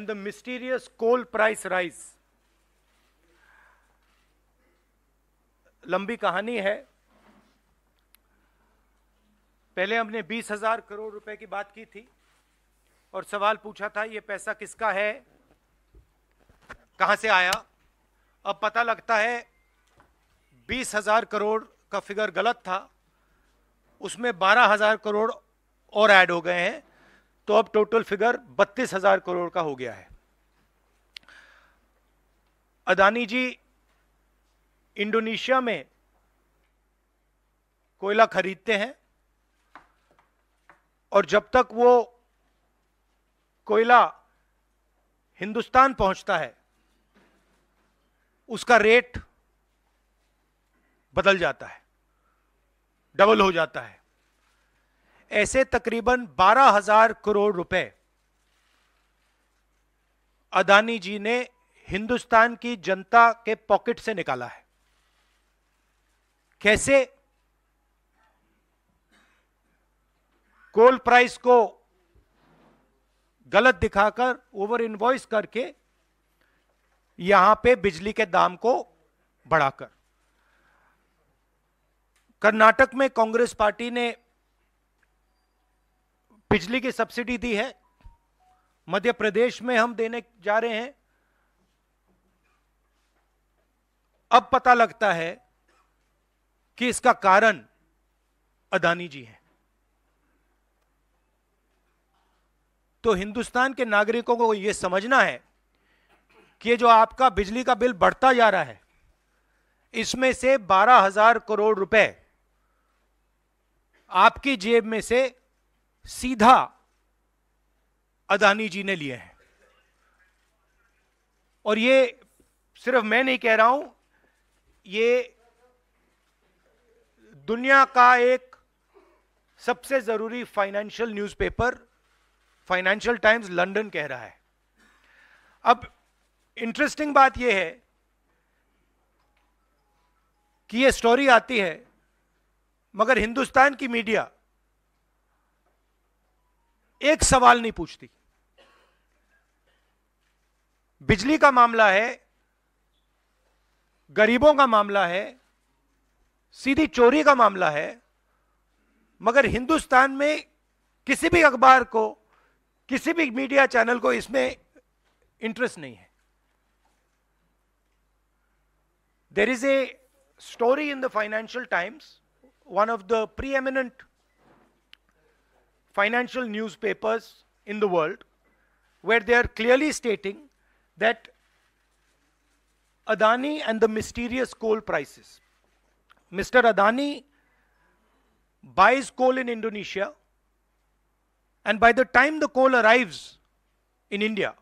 and the mysterious coal price rise लंबी कहानी है पहले हमने बीस हजार करोड़ रुपए की बात की थी और सवाल पूछा था यह पैसा किसका है कहां से आया अब पता लगता है बीस हजार करोड़ का फिगर गलत था उसमें बारह हजार करोड़ और ऐड हो गए हैं तो अब टोटल फिगर बत्तीस हजार करोड़ का हो गया है अदानी जी इंडोनेशिया में कोयला खरीदते हैं और जब तक वो कोयला हिंदुस्तान पहुंचता है उसका रेट बदल जाता है डबल हो जाता है ऐसे तकरीबन बारह हजार करोड़ रुपए अदानी जी ने हिंदुस्तान की जनता के पॉकेट से निकाला है कैसे कोल प्राइस को गलत दिखाकर ओवर इन्वॉइस करके यहां पे बिजली के दाम को बढ़ाकर कर्नाटक में कांग्रेस पार्टी ने बिजली की सब्सिडी दी है मध्य प्रदेश में हम देने जा रहे हैं अब पता लगता है कि इसका कारण अदानी जी है तो हिंदुस्तान के नागरिकों को यह समझना है कि जो आपका बिजली का बिल बढ़ता जा रहा है इसमें से बारह हजार करोड़ रुपए आपकी जेब में से सीधा अदानी जी ने लिए हैं और ये सिर्फ मैं नहीं कह रहा हूं ये दुनिया का एक सबसे जरूरी financial newspaper Financial Times London कह रहा है अब इंटरेस्टिंग बात यह है कि यह स्टोरी आती है मगर हिंदुस्तान की मीडिया एक सवाल नहीं पूछती बिजली का मामला है गरीबों का मामला है सीधी चोरी का मामला है मगर हिंदुस्तान में किसी भी अखबार को किसी भी मीडिया चैनल को इसमें इंटरेस्ट नहीं है there is a story in the Financial Times one of the preeminent financial newspapers in the world where they are clearly stating that Adani and the mysterious coal prices. Mr. Adani buys coal in Indonesia and by the time the coal arrives in India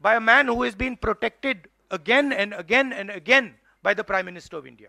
by a man who has been protected again and again and again by the Prime Minister of India.